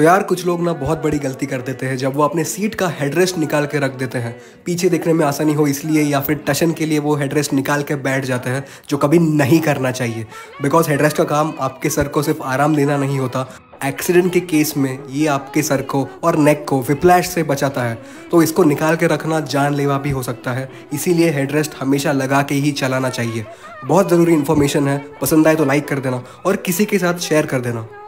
तो यार कुछ लोग ना बहुत बड़ी गलती कर देते हैं जब वो अपने सीट का हेडरेस्ट निकाल के रख देते हैं पीछे देखने में आसानी हो इसलिए या फिर टशन के लिए वो हेडरेस्ट निकाल के बैठ जाते हैं जो कभी नहीं करना चाहिए बिकॉज हेडरेस्ट का काम आपके सर को सिर्फ आराम देना नहीं होता एक्सीडेंट के केस में ये आपके सर को और नेक को विप्लैश से बचाता है तो इसको निकाल के रखना जानलेवा भी हो सकता है इसीलिए हेडरेस्ट हमेशा लगा के ही चलाना चाहिए बहुत ज़रूरी इन्फॉर्मेशन है पसंद आए तो लाइक कर देना और किसी के साथ शेयर कर देना